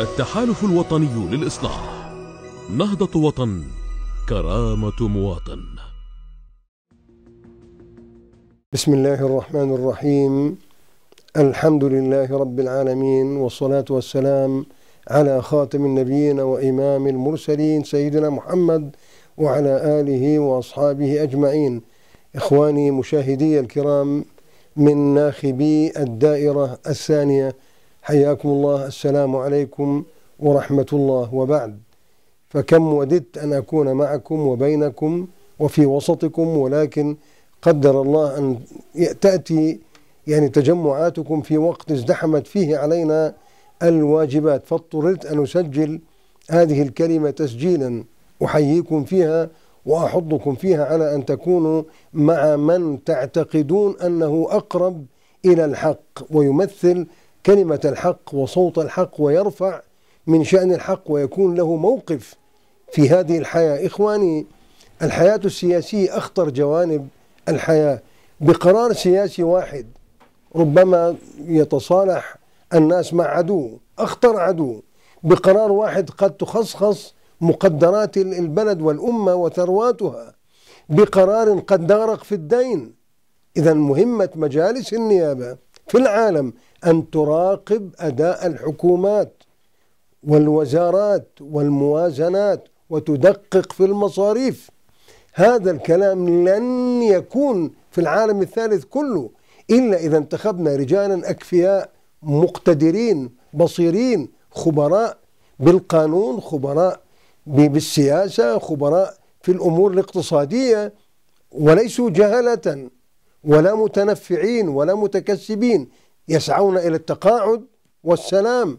التحالف الوطني للإصلاح نهضة وطن كرامة مواطن بسم الله الرحمن الرحيم الحمد لله رب العالمين والصلاة والسلام على خاتم النبيين وإمام المرسلين سيدنا محمد وعلى آله وأصحابه أجمعين إخواني مشاهدي الكرام من ناخبي الدائرة الثانية حياكم الله السلام عليكم ورحمة الله وبعد فكم وددت أن أكون معكم وبينكم وفي وسطكم ولكن قدر الله أن تأتي يعني تجمعاتكم في وقت ازدحمت فيه علينا الواجبات فاضطررت أن أسجل هذه الكلمة تسجيلا أحييكم فيها وأحضكم فيها على أن تكونوا مع من تعتقدون أنه أقرب إلى الحق ويمثل كلمة الحق وصوت الحق ويرفع من شأن الحق ويكون له موقف في هذه الحياة إخواني الحياة السياسية أخطر جوانب الحياة بقرار سياسي واحد ربما يتصالح الناس مع عدو أخطر عدو بقرار واحد قد تخصخص مقدرات البلد والأمة وثرواتها بقرار قد دارق في الدين إذا مهمة مجالس النيابة في العالم أن تراقب أداء الحكومات والوزارات والموازنات وتدقق في المصاريف هذا الكلام لن يكون في العالم الثالث كله إلا إذا انتخبنا رجالا أكفياء مقتدرين بصيرين خبراء بالقانون خبراء بالسياسة خبراء في الأمور الاقتصادية وليسوا جهلة ولا متنفعين ولا متكسبين يسعون إلى التقاعد والسلام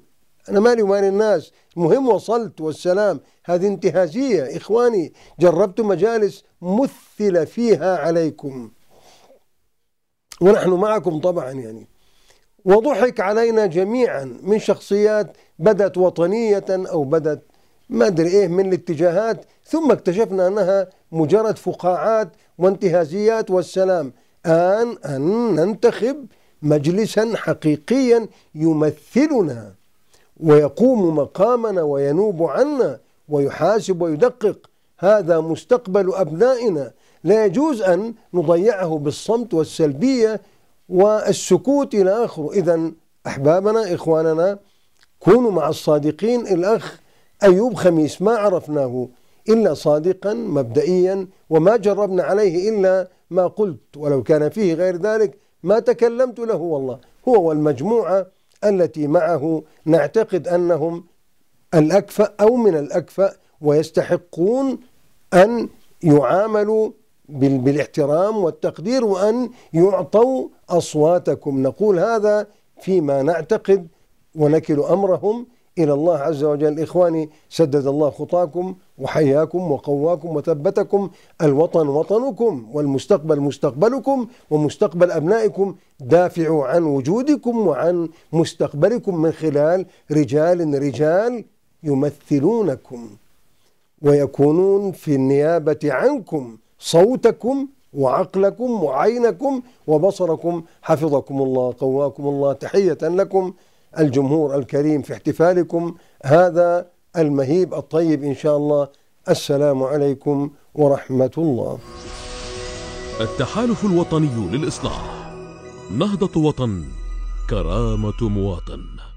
أنا مالي ومال الناس المهم وصلت والسلام هذه انتهازية إخواني جربت مجالس مثل فيها عليكم ونحن معكم طبعا يعني وضحك علينا جميعا من شخصيات بدت وطنية أو بدت ما أدري إيه من الاتجاهات ثم اكتشفنا أنها مجرد فقاعات وانتهازيات والسلام آن أن ننتخب مجلسا حقيقيا يمثلنا ويقوم مقامنا وينوب عنا ويحاسب ويدقق هذا مستقبل أبنائنا لا يجوز أن نضيعه بالصمت والسلبية والسكوت إلى آخره إذا أحبابنا إخواننا كونوا مع الصادقين الأخ أيوب خميس ما عرفناه إلا صادقا مبدئيا وما جربنا عليه إلا ما قلت ولو كان فيه غير ذلك ما تكلمت له والله هو والمجموعة التي معه نعتقد أنهم الأكفأ أو من الأكفأ ويستحقون أن يعاملوا بالاحترام والتقدير وأن يعطوا أصواتكم نقول هذا فيما نعتقد ونكل أمرهم إلى الله عز وجل إخواني سدد الله خطاكم وحياكم وقواكم وثبتكم الوطن وطنكم والمستقبل مستقبلكم ومستقبل أبنائكم دافعوا عن وجودكم وعن مستقبلكم من خلال رجال رجال يمثلونكم ويكونون في النيابة عنكم صوتكم وعقلكم وعينكم وبصركم حفظكم الله قواكم الله تحية لكم الجمهور الكريم في احتفالكم هذا المهيب الطيب إن شاء الله السلام عليكم ورحمة الله التحالف الوطني للإصلاح نهضة وطن كرامة مواطن